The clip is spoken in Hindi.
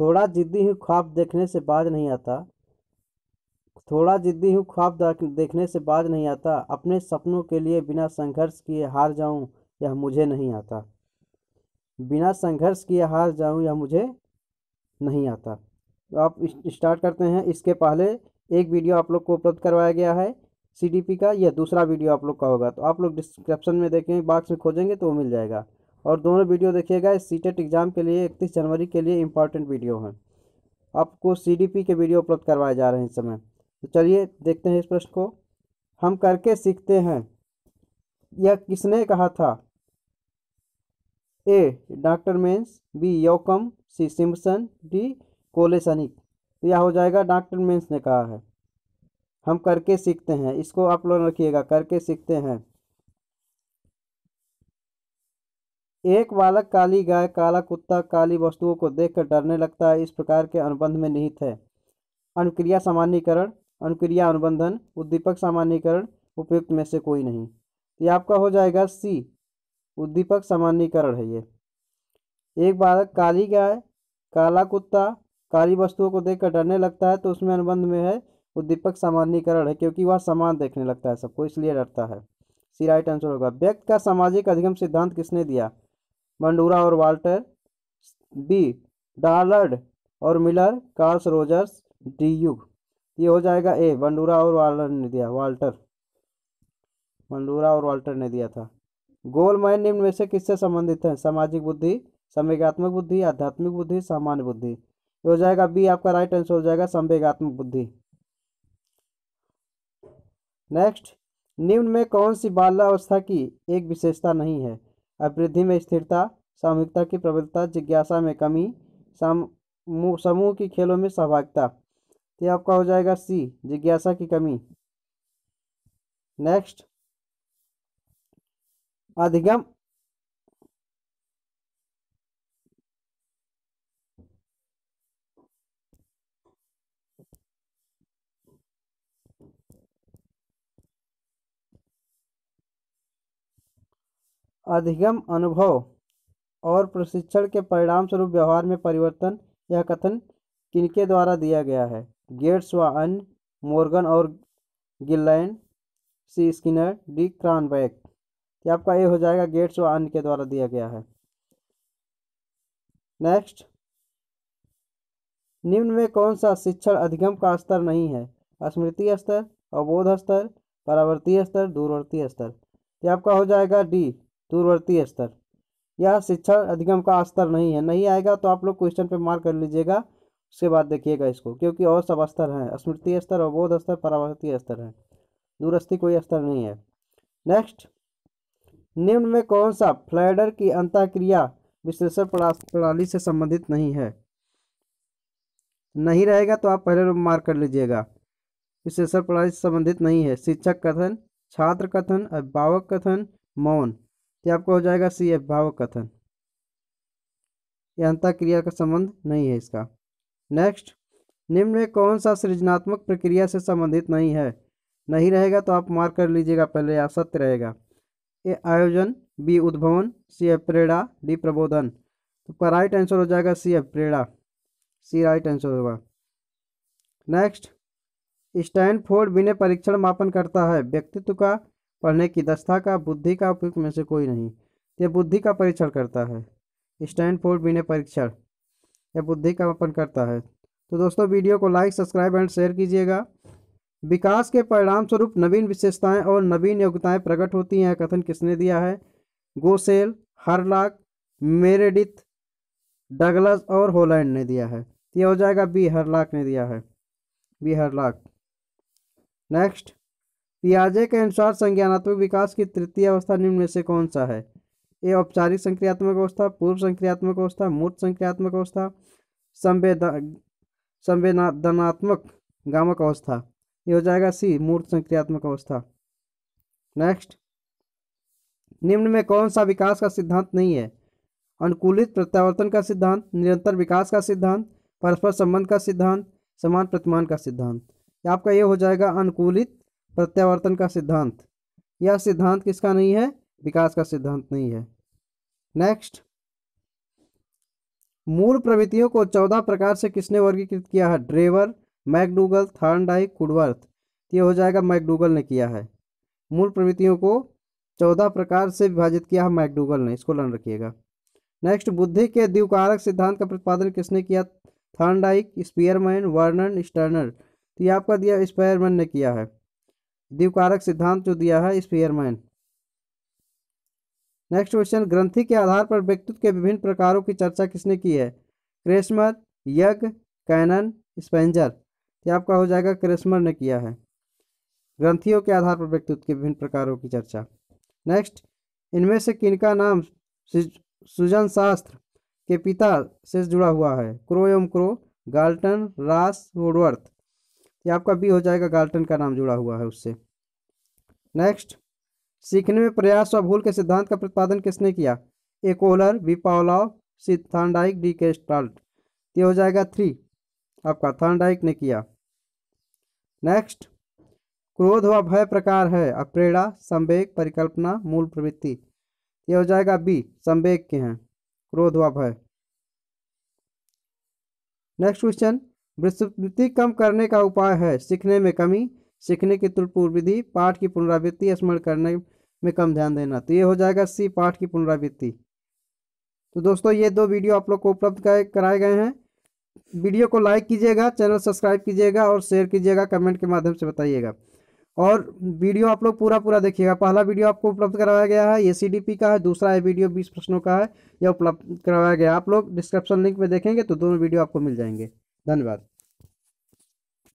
थोड़ा जिद्दी हूँ ख्वाब देखने से बाज नहीं आता थोड़ा जिद्दी हूँ ख्वाब देखने से बाज नहीं आता अपने सपनों के लिए बिना संघर्ष किए हार जाऊँ यह मुझे नहीं आता बिना संघर्ष किए हार जाऊँ यह मुझे नहीं आता तो आप स्टार्ट करते हैं इसके पहले एक वीडियो आप लोग को उपलब्ध करवाया गया है सी का यह दूसरा वीडियो आप लोग का होगा तो आप लोग डिस्क्रिप्शन में देखेंगे बॉक्स में खोजेंगे तो वो मिल जाएगा और दोनों वीडियो देखिएगा सी टेट एग्ज़ाम के लिए इकतीस जनवरी के लिए इंपॉर्टेंट वीडियो है आपको सी डी पी के वीडियो उपलब्ध करवाए जा रहे हैं इस समय तो चलिए देखते हैं इस प्रश्न को हम करके सीखते हैं यह किसने कहा था ए डॉक्टर मेंस B Yoakum C Simpson D Kolesnik तो यह हो जाएगा डॉक्टर मेंस ने कहा है हम करके सीखते हैं इसको आप लोग रखिएगा करके सीखते हैं एक बालक काली गाय काला कुत्ता काली वस्तुओं को देखकर डरने लगता है इस प्रकार के अनुबंध में निहित है अनुक्रिया सामान्यकरण अनुक्रिया अनुबंधन उद्दीपक सामान्यकरण उपयुक्त में से कोई नहीं ये आपका हो जाएगा सी उद्दीपक सामान्यकरण है ये एक बालक काली गाय काला कुत्ता काली वस्तुओं को देखकर डरने लगता है तो उसमें अनुबंध में है उद्दीपक सामान्यकरण है क्योंकि वह समान देखने लगता है सबको इसलिए डरता है सी राइट आंसर होगा व्यक्त का सामाजिक अधिगम सिद्धांत किसने दिया मंडूरा और वाल्टर बी डार्लर्ड और मिलर कार्ल्स रोजर्स डी युग ये हो जाएगा ए बंडूरा और वाल्टर ने दिया वाल्टर मंडूरा और वाल्टर ने दिया था गोलमैन निम्न में से किससे संबंधित है सामाजिक बुद्धि संवेगात्मक बुद्धि आध्यात्मिक बुद्धि सामान्य बुद्धि हो जाएगा बी आपका राइट आंसर हो जाएगा संवेगात्मक बुद्धि नेक्स्ट निम्न में कौन सी बाल्यावस्था की एक विशेषता नहीं है अभिवृद्धि में स्थिरता सामूहिकता की प्रबलता जिज्ञासा में कमी समूह की खेलों में सहभागिता तो ये आपका हो जाएगा सी जिज्ञासा की कमी नेक्स्ट अधिगम अधिगम अनुभव और प्रशिक्षण के परिणाम स्वरूप व्यवहार में परिवर्तन यह कथन किनके द्वारा दिया गया है गेट्स व अन्य मोर्गन और Gillan C Skinner D Cronbach ये आपका ए हो जाएगा गेट्स व अन्य के द्वारा दिया गया है नेक्स्ट निम्न में कौन सा शिक्षण अधिगम का स्तर नहीं है स्मृति स्तर अवबोध स्तर परावर्ती स्तर दूरवर्ती स्तर ये आपका हो जाएगा डी दूरवर्ती स्तर यह शिक्षण अधिगम का स्तर नहीं है नहीं आएगा तो आप लोग क्वेश्चन पे मार्क कर लीजिएगा उसके बाद देखिएगा इसको क्योंकि और सब स्तर हैं स्मृति स्तर और बोध स्तर परावर्ती स्तर है दूरस्थी कोई स्तर नहीं है नेक्स्ट निम्न में कौन सा फ्लैडर की अंत क्रिया विश्लेषण प्रणाली से संबंधित नहीं है नहीं रहेगा तो आप पहले मार्क कर लीजिएगा विश्लेषण प्रणाली से संबंधित नहीं है शिक्षक कथन छात्र कथन अभिभावक कथन मौन तो आपका हो जाएगा सी एफ कथन ये क्रिया का संबंध नहीं है इसका नेक्स्ट निम्न में कौन सा सृजनात्मक प्रक्रिया से संबंधित नहीं है नहीं रहेगा तो आप मार्क कर लीजिएगा पहले या सत्य रहेगा ए आयोजन बी उद्भवन सी एफ प्रेरणा डी प्रबोधन तो आपका राइट आंसर हो जाएगा सी एफ प्रेरणा सी राइट आंसर होगा नेक्स्ट स्टैंडफोर्ड बिने परीक्षण मापन करता है व्यक्तित्व का पढ़ने की दस्ता का बुद्धि का उपयुक्त में से कोई नहीं यह बुद्धि का परीक्षण करता है स्टैंडफोर्ड बिना परीक्षण यह बुद्धि का अपन करता है तो दोस्तों वीडियो को लाइक सब्सक्राइब एंड शेयर कीजिएगा विकास के परिणाम स्वरूप नवीन विशेषताएं और नवीन योग्यताएं प्रकट होती हैं कथन किसने दिया है गोसेल हरलाक मेरेडिथ डगलस और होलैंड ने दिया है तो यह हो जाएगा बी हरलाक ने दिया है बी हरलाक नेक्स्ट पियाजे के अनुसार संज्ञानात्मक विकास की तृतीय अवस्था निम्न में से कौन सा है ए औपचारिक संक्रियात्मक अवस्था पूर्व संक्रियात्मक अवस्था मूर्त संक्रियात्मक अवस्था संवेदा संवेदनात्मक गामक अवस्था ये हो जाएगा सी मूर्त संक्रियात्मक अवस्था नेक्स्ट निम्न में कौन सा विकास का सिद्धांत नहीं है अनुकूलित प्रत्यावर्तन का सिद्धांत निरंतर विकास का सिद्धांत परस्पर संबंध का सिद्धांत समान प्रतिमान का सिद्धांत आपका ये हो जाएगा अनुकूलित प्रत्यावर्तन का सिद्धांत यह सिद्धांत किसका नहीं है विकास का सिद्धांत नहीं है नेक्स्ट मूल प्रवृत्तियों को चौदह प्रकार से किसने वर्गीकृत किया है ड्रेवर मैकडूगल थर्नडाई कुडवर्थ ये हो जाएगा मैकडूगल ने किया है मूल प्रवृत्तियों को चौदह प्रकार से विभाजित किया है मैकडूगल ने इसको लर्न रखिएगा नेक्स्ट बुद्धि के द्विकारक सिद्धांत का प्रतिपादन किसने किया थर्नडाइक स्पीयरमैन वर्नन स्टर्नर तो ये आपका दिया स्पेयरमैन ने किया है द्विकारक सिद्धांत जो दिया है स्पीयरमैन नेक्स्ट क्वेश्चन ग्रंथि के आधार पर व्यक्तित्व के विभिन्न प्रकारों की चर्चा किसने की है क्रेशमर यज्ञ कैनन स्पेंजर ये आपका हो जाएगा क्रेशमर ने किया है ग्रंथियों के आधार पर व्यक्तित्व के विभिन्न प्रकारों की चर्चा नेक्स्ट इनमें से किनका नाम सुजन शास्त्र के पिता से जुड़ा हुआ है क्रो एम क्रो गाल्टन रास वोडवर्थ ये आपका बी हो जाएगा गार्टन का नाम जुड़ा हुआ है उससे नेक्स्ट सीखने में प्रयास और भूल के सिद्धांत का प्रतिपादन किसने किया A Kohler B Pavlov C Thorndike D gestalt ये हो जाएगा थ्री आपका थानडाइक ने किया नेक्स्ट क्रोध व भय प्रकार है अप्रेरणा संवेग परिकल्पना मूल प्रवृत्ति ये हो जाएगा बी संवेग के हैं क्रोध व भय नेक्स्ट क्वेश्चन विस्मृति कम करने का उपाय है सीखने में कमी सीखने की तुलपूर्व विधि पाठ की पुनरावृत्ति स्मरण करने में कम ध्यान देना तो ये हो जाएगा सी पाठ की पुनरावृत्ति तो दोस्तों ये दो वीडियो आप लोग को उपलब्ध कराए गए हैं वीडियो को लाइक कीजिएगा चैनल सब्सक्राइब कीजिएगा और शेयर कीजिएगा कमेंट के माध्यम से बताइएगा और वीडियो आप लोग पूरा पूरा देखिएगा पहला वीडियो आपको उपलब्ध करवाया गया है ये सी का है दूसरा ये वीडियो बीस प्रश्नों का है यह उपलब्ध करवाया गया आप लोग डिस्क्रिप्शन लिंक में देखेंगे तो दोनों वीडियो आपको मिल जाएंगे धन्यवाद